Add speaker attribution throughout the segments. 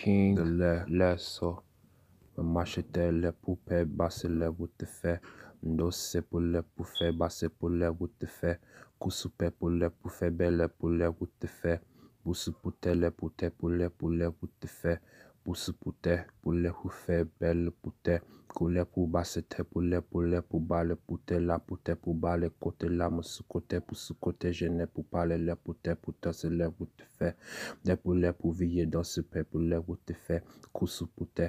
Speaker 1: King le so machete poupe basse le wutefe ndose pole poufe basse pole wutefe kusupe pole poufe bele pole wutefe busupute le pute pole pole wutefe Pous pou te, pou le pou fe, bel pou te, kou le pou ba se te, pou le pou le pou ba le pou te la, pou te pou ba le kote la, mous sou kote pou sou kote je ne, pou pale le pou te, pou te se le pou te fe, de pou le pou viye dan se pe, pou le pou te fe, kousou pou te.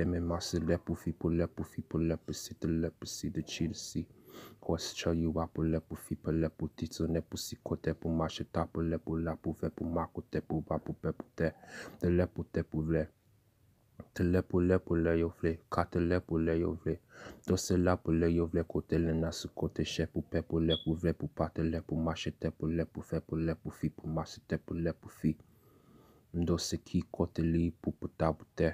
Speaker 1: Yemen mwase epou fi poule pou fi poule Si tel epou si de chilsi Kose chayou apou le pou fi pou le pou Tito nen pou si kote pou mwase ta poule Poule apou fe pou mwa kote pou apou pe pou te Telepou te pou vle Telepou le poule yo vle Katele epou le yo vle Dos elapou le yo vle kote le nas kote Che pou pe poule pou vle Pou pa telepou mwase te poule Poufe poule pou fi pou mwase te pou le pou fi Ndo se ki kote li pou pou ta pou te